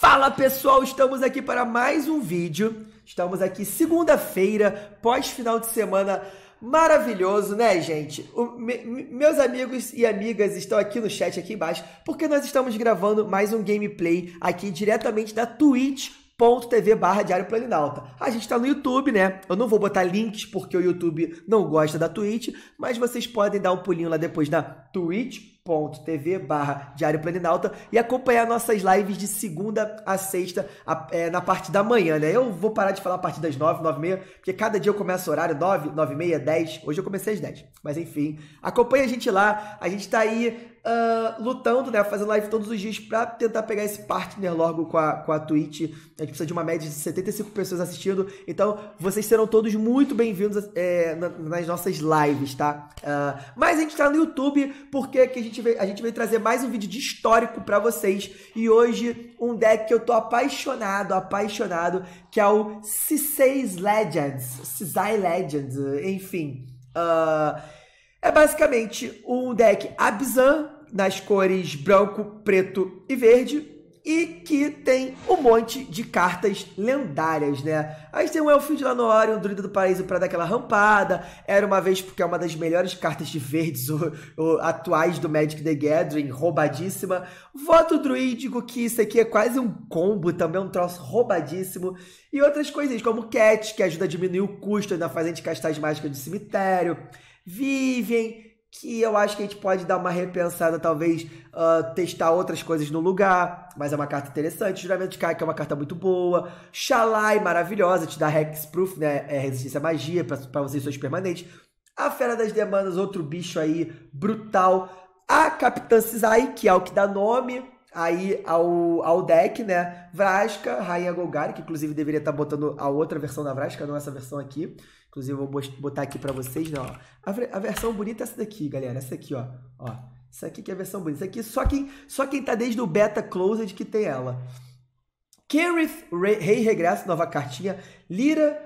Fala pessoal, estamos aqui para mais um vídeo. Estamos aqui segunda-feira, pós-final de semana maravilhoso, né, gente? O, me, meus amigos e amigas estão aqui no chat aqui embaixo, porque nós estamos gravando mais um gameplay aqui diretamente da Twitch twitch.tv barra Diário Planinalta. A gente está no YouTube, né? Eu não vou botar links porque o YouTube não gosta da Twitch, mas vocês podem dar um pulinho lá depois na Twitch twitch.tv barra Diário Planinalta e acompanhar nossas lives de segunda a sexta a, é, na parte da manhã, né? Eu vou parar de falar a partir das nove nove e meia, porque cada dia eu começo horário nove nove e meia, dez Hoje eu comecei às dez Mas enfim, acompanha a gente lá. A gente tá aí uh, lutando, né? Fazendo live todos os dias para tentar pegar esse partner logo com a, com a Twitch. A gente precisa de uma média de 75 pessoas assistindo. Então, vocês serão todos muito bem-vindos é, nas nossas lives, tá? Uh, mas a gente tá no YouTube, porque que a gente gente veio, a gente veio trazer mais um vídeo de histórico para vocês. E hoje, um deck que eu tô apaixonado, apaixonado, que é o C6 Legends, Cisai Legends, enfim. Uh, é basicamente um deck Abzan nas cores branco, preto e verde e que tem um monte de cartas lendárias, né? Aí tem um Elfind de no um Druida do Paraíso para dar aquela rampada, era uma vez porque é uma das melhores cartas de verdes ou, atuais do Magic the Gathering, roubadíssima. Voto druídico, que isso aqui é quase um combo, também é um troço roubadíssimo. E outras coisas como Cat, que ajuda a diminuir o custo, ainda fazendo castar as mágicas de cemitério. Vivem, que eu acho que a gente pode dar uma repensada, talvez uh, testar outras coisas no lugar, mas é uma carta interessante. Juramento de Kai, que é uma carta muito boa. Shalai, maravilhosa, te dá Hexproof, né? É resistência à magia para vocês e permanentes. A Fera das Demandas, outro bicho aí brutal. A Capitã Cisai, que é o que dá nome aí ao, ao deck, né? Vraska, Rainha Golgari, que inclusive deveria estar tá botando a outra versão da Vraska, não essa versão aqui. Inclusive, eu vou botar aqui para vocês, né, ó A, a, versão bonita é essa daqui, galera. Essa aqui, ó. ó. Isso aqui que é a versão bonita. Isso aqui só quem, só quem tá desde o beta closed que tem ela. Kerith, rei, rei regresso, nova cartinha. Lira,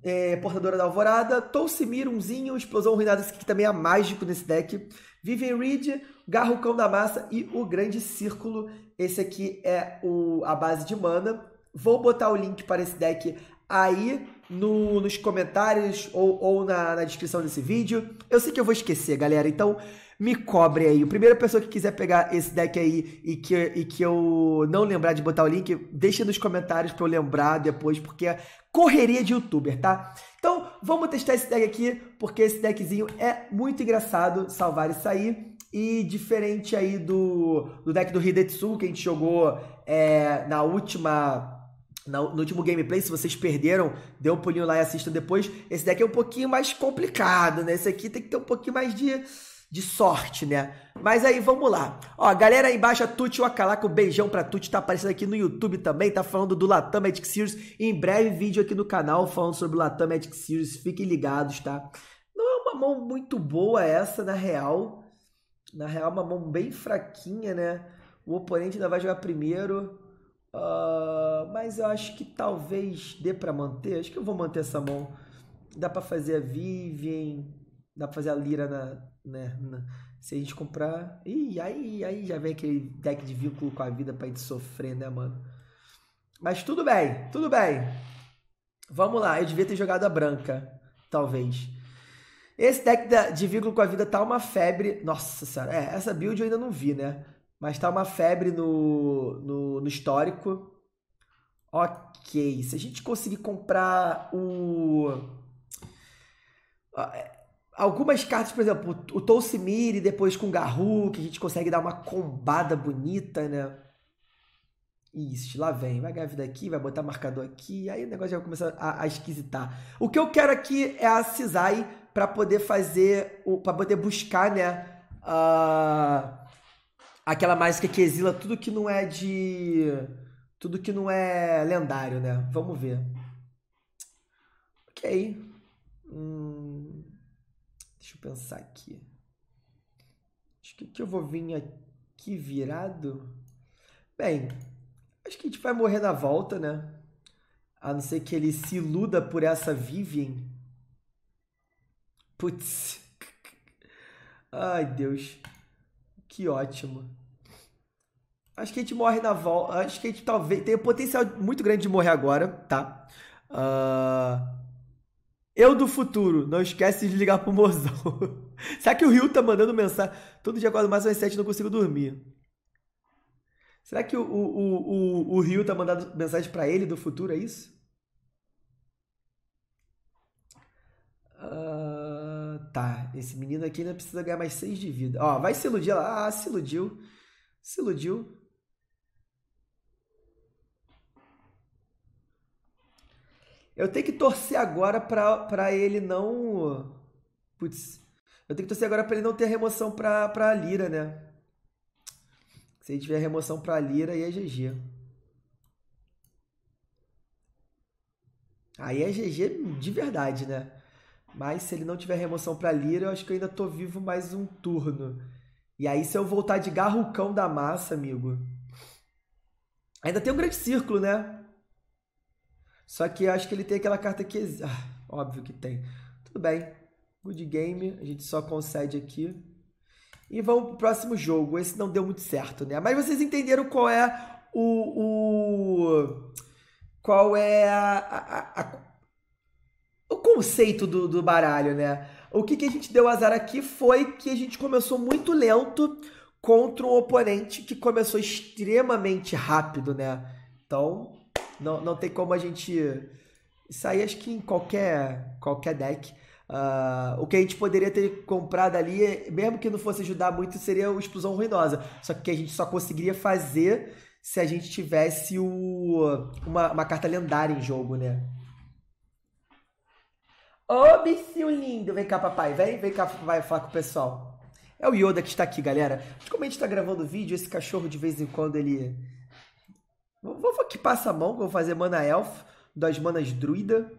é, portadora da alvorada. Tolsimir, umzinho. Explosão ruinada, esse aqui também é mágico nesse deck. Vivian Reed, Garro Cão da Massa e o Grande Círculo. Esse aqui é o, a base de mana. Vou botar o link para esse deck aí no, nos comentários ou, ou na, na, descrição desse vídeo. Eu sei que eu vou esquecer, galera, então me cobre aí. A primeira pessoa que quiser pegar esse deck aí e que, e que eu não lembrar de botar o link, deixa nos comentários para eu lembrar depois, porque é correria de youtuber, tá? Então vamos testar esse deck aqui, porque esse deckzinho é muito engraçado, salvar e sair. E diferente aí do, do deck do Hidetsu, que a gente jogou é, na última no, último gameplay, se vocês perderam, dê um pulinho lá e assistam depois. Esse daqui é um pouquinho mais complicado, né? Esse aqui tem que ter um pouquinho mais de, de sorte, né? Mas aí, vamos lá. Ó, galera aí embaixo, a Tuti Wakalaka, um beijão pra Tuti, tá aparecendo aqui no YouTube também, tá falando do Latam Magic Series. Em breve, vídeo aqui no canal falando sobre o Latam Magic Series, fiquem ligados, tá? Não é uma mão muito boa essa, na real. Na real, é uma mão bem fraquinha, né? O oponente ainda vai jogar primeiro. Uh, mas eu acho que talvez dê para manter. Acho que eu vou manter essa mão. Dá para fazer a Vivian, dá para fazer a Lira na, né, na, se a gente comprar. E aí, aí já vem aquele deck de vínculo com a vida para gente sofrer, né, mano? Mas tudo bem, tudo bem. Vamos lá, eu devia ter jogado a branca, talvez. Esse deck de vínculo com a vida tá uma febre. Nossa senhora, é, essa build eu ainda não vi, né? Mas tá uma febre no, no, no histórico. Ok. Se a gente conseguir comprar o. É, algumas cartas, por exemplo, o Tolsimir depois com o Garru, que a gente consegue dar uma combada bonita, né? Isso, lá vem. Vai ganhar vida aqui, vai botar marcador aqui. Aí o negócio já começa a, a esquisitar. O que eu quero aqui é a Cisai para poder fazer, para poder buscar, né? Uh, aquela mágica que exila tudo que não é de. Tudo que não é lendário, né? Vamos ver. Ok. Hum, deixa eu pensar aqui. Acho que, que eu vou vir aqui virado. Bem, acho que a gente vai morrer na volta, né? A não ser que ele se iluda por essa Vivian. Putz. Ai, Deus. Que ótimo. Acho que a gente morre na volta. Acho que a gente talvez. Tem potencial muito grande de morrer agora, tá? Uh... Eu do futuro, não esquece de ligar pro mozão. Será que o Rio tá mandando mensagem? Todo dia acordo mais às e não consigo dormir. Será que o, o, o, o Rio tá mandando mensagem para ele do futuro, é isso? Uh, tá, esse menino aqui ainda precisa ganhar mais seis de vida. Ó, vai se iludir. Ah, se iludiu. Se iludiu. Eu tenho que torcer agora pra, pra ele não. Putz. Eu tenho que torcer agora pra ele não ter remoção pra, pra Lira, né? Se ele tiver remoção pra Lira, aí é GG. Aí é GG de verdade, né? Mas se ele não tiver remoção pra Lira, eu acho que eu ainda tô vivo mais um turno. E aí, se eu voltar de garrucão da massa, amigo. Ainda tem um grande círculo, né? Só que eu acho que ele tem aquela carta que. Ah, óbvio que tem. Tudo bem. Good game. A gente só concede aqui. E vamos pro próximo jogo. Esse não deu muito certo, né? Mas vocês entenderam qual é o. o qual é a, a, a, o conceito do, do baralho, né? O que, que a gente deu azar aqui foi que a gente começou muito lento contra um oponente que começou extremamente rápido, né? Então, não, não tem como a gente. sair acho que em qualquer, qualquer deck. Uh, o que a gente poderia ter comprado ali, mesmo que não fosse ajudar muito, seria o Explosão Ruinosa. Só que a gente só conseguiria fazer se a gente tivesse o, uma, uma carta lendária em jogo, né? Ô, bichinho lindo! Vem cá, papai. Vem, vem cá, vai falar com o pessoal. É o Yoda que está aqui, galera. como a gente está gravando o vídeo, esse cachorro de vez em quando ele Vou que passa a mão, vou fazer mana elf das manas druida.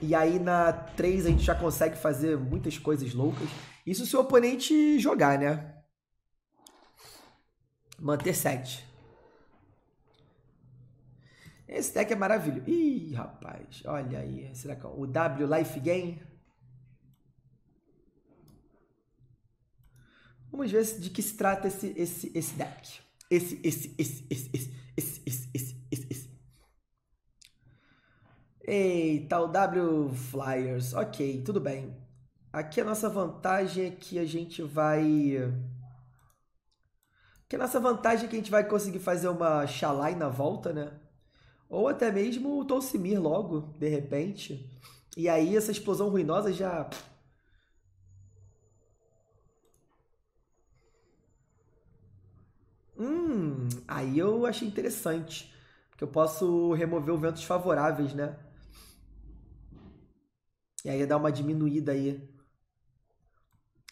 E aí na 3 a gente já consegue fazer muitas coisas loucas. Isso se o oponente jogar, né? Manter 7. Esse deck é maravilhoso. Ih, rapaz, olha aí. Será que é o W Life Gain? Vamos ver de que se trata esse, esse, esse deck. Esse, esse, esse, esse, esse, esse, esse, esse, esse, Eita, o W Flyers. Ok, tudo bem. Aqui a nossa vantagem é que a gente vai. Que a nossa vantagem é que a gente vai conseguir fazer uma Xalai na volta, né? Ou até mesmo o Tolsimir logo, de repente. E aí essa explosão ruinosa já eu achei interessante, porque eu posso remover os ventos favoráveis, né? E aí dar uma diminuída aí.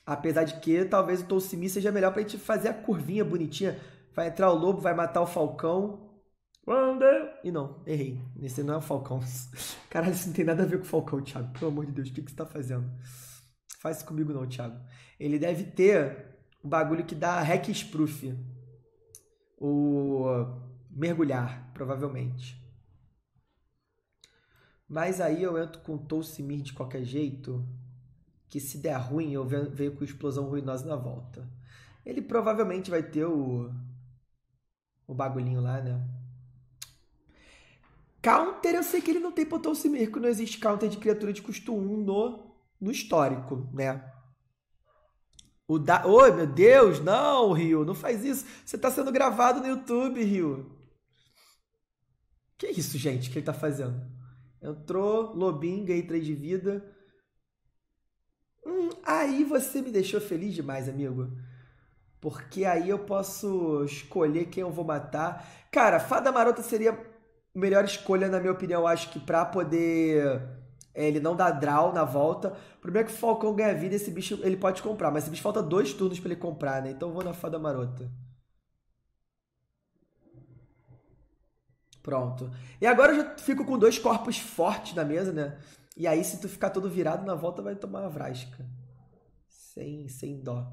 Apesar de que talvez o Tolsimi seja melhor pra gente fazer a curvinha bonitinha. Vai entrar o lobo, vai matar o falcão. Wander! E não, errei. Esse não é o Falcão. Caralho, isso não tem nada a ver com o Falcão, Thiago. Pelo amor de Deus, o que, que você tá fazendo? Faz isso comigo não, Thiago. Ele deve ter o bagulho que dá hack sproof o mergulhar, provavelmente. Mas aí eu entro com Toucimir de qualquer jeito, que se der ruim eu venho com explosão ruinosa na volta. Ele provavelmente vai ter o o bagulhinho lá, né? Counter, eu sei que ele não tem Potoucimir, que não existe counter de criatura de custo 1 no, no histórico, né? O da... Oi, meu Deus, não, Rio, não faz isso. Você está sendo gravado no YouTube, Rio. Que isso, gente, que ele está fazendo? Entrou, lobinho, ganhei 3 de vida. Hum, aí você me deixou feliz demais, amigo. Porque aí eu posso escolher quem eu vou matar. Cara, Fada Marota seria a melhor escolha, na minha opinião, acho que para poder é, ele não dá draw na volta. O problema é que o Falcão ganha vida, esse bicho ele pode comprar, mas esse bicho falta dois turnos para ele comprar, né? Então eu vou na fada marota. Pronto. E agora eu já fico com dois corpos fortes na mesa, né? E aí se tu ficar todo virado na volta vai tomar a vrasca. Sem, sem dó.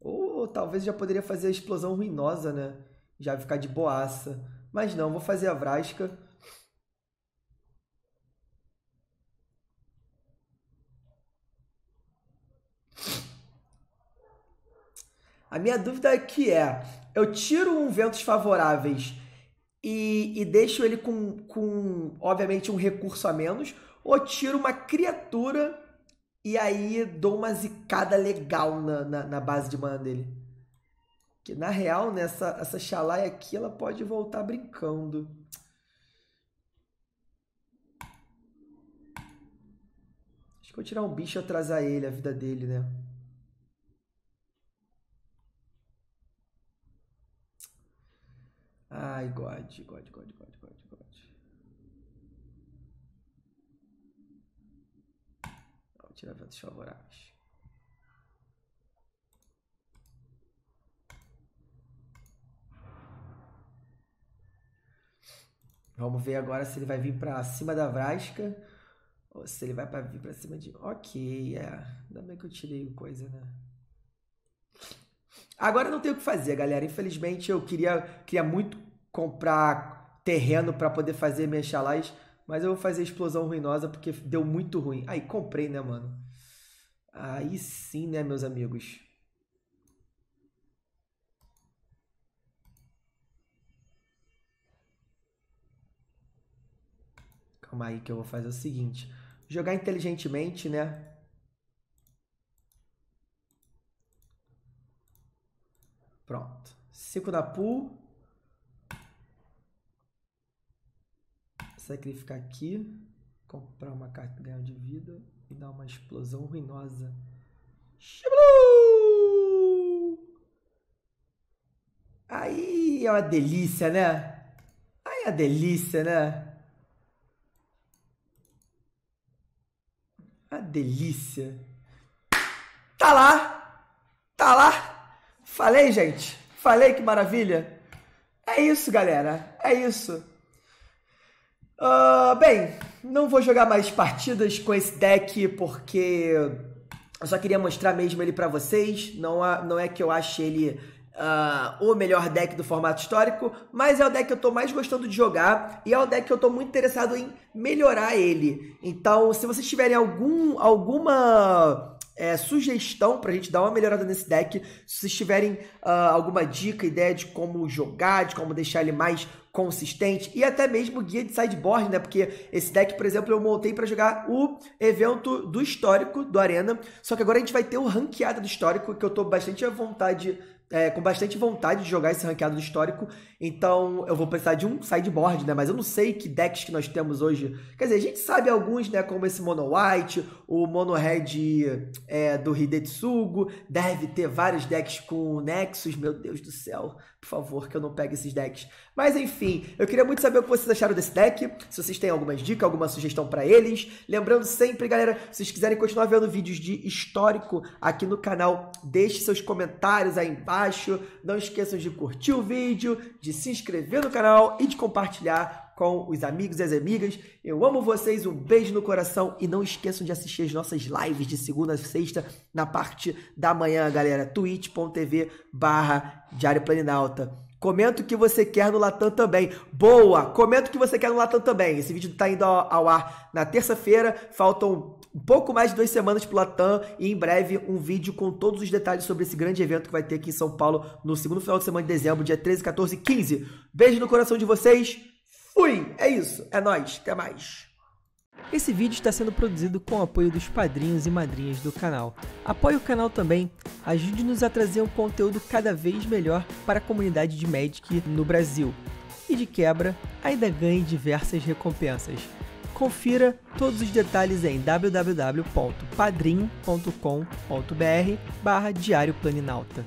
Ou talvez já poderia fazer a explosão ruinosa, né? Já ficar de boaça. Mas não, vou fazer a vrasca. A minha dúvida aqui é, é: eu tiro um ventos favoráveis e, e deixo ele com, com, obviamente, um recurso a menos, ou tiro uma criatura e aí dou uma zicada legal na, na, na base de mana dele? Que na real, nessa né, essa xalai aqui, ela pode voltar brincando. Acho que eu vou tirar um bicho e atrasar ele, a vida dele, né? Ai, God, God, God, God, God, God. Vou tirar ventos favoráveis. Vamos ver agora se ele vai vir para cima da Vrasca ou se ele vai para vir para cima de. Ok, é. Ainda bem que eu tirei coisa, né? Agora não tem o que fazer, galera. Infelizmente eu queria, queria muito comprar terreno para poder fazer mexalás, mas eu vou fazer explosão ruinosa porque deu muito ruim. Aí comprei, né, mano? Aí sim, né, meus amigos? Calma aí que eu vou fazer o seguinte. Jogar inteligentemente, né? Pronto. Cinco na pool. sacrificar aqui, comprar uma carta que ganhou de vida e dar uma explosão ruinosa. Aí é uma delícia, né? Aí é uma delícia, né? a delícia. Tá lá! Tá lá! Falei, gente! Falei que maravilha! É isso, galera! É isso! Uh, bem, não vou jogar mais partidas com esse deck porque eu só queria mostrar mesmo ele para vocês. Não, há, não é que eu ache ele Uh, o melhor deck do formato histórico, mas é o deck que eu tô mais gostando de jogar e é o deck que eu tô muito interessado em melhorar ele. Então, se vocês tiverem algum, alguma é, sugestão para a gente dar uma melhorada nesse deck. Se vocês tiverem uh, alguma dica, ideia de como jogar, de como deixar ele mais consistente e até mesmo guia de sideboard, né? Porque esse deck, por exemplo, eu montei para jogar o evento do histórico do Arena, só que agora a gente vai ter o ranqueado do histórico, que eu estou bastante à vontade é, com bastante vontade de jogar esse ranqueado histórico, então eu vou precisar de um sideboard, né? Mas eu não sei que decks que nós temos hoje. Quer dizer, a gente sabe alguns, né? Como esse Mono White, o Mono Red é, do Hidetsugo, deve ter vários decks com Nexus, meu Deus do céu por favor, que eu não pegue esses decks. Mas enfim, eu queria muito saber o que vocês acharam desse deck, se vocês têm algumas dicas, alguma sugestão para eles. Lembrando sempre, galera, se vocês quiserem continuar vendo vídeos de histórico aqui no canal, deixe seus comentários aí embaixo. Não esqueçam de curtir o vídeo, de se inscrever no canal e de compartilhar com os amigos e as amigas. Eu amo vocês, um beijo no coração e não esqueçam de assistir as nossas lives de segunda a sexta na parte da manhã, galera. twitch.tv barra Diário Planinalta. Comenta o que você quer no Latam também. Boa! Comenta o que você quer no Latam também. Esse vídeo está indo ao, ar na terça-feira. Faltam um pouco mais de duas semanas para o Latam e em breve um vídeo com todos os detalhes sobre esse grande evento que vai ter aqui em São Paulo no segundo final de semana de dezembro, dia 13, 14 e 15. Beijo no coração de vocês. Fui! É isso, é nós, até mais. Esse vídeo está sendo produzido com o apoio dos padrinhos e madrinhas do canal. Apoie o canal também, ajude-nos a trazer um conteúdo cada vez melhor para a comunidade de Magic no Brasil. E de quebra, ainda ganhe diversas recompensas. Confira todos os detalhes em www.padrim.com.br barra Diário Planinauta.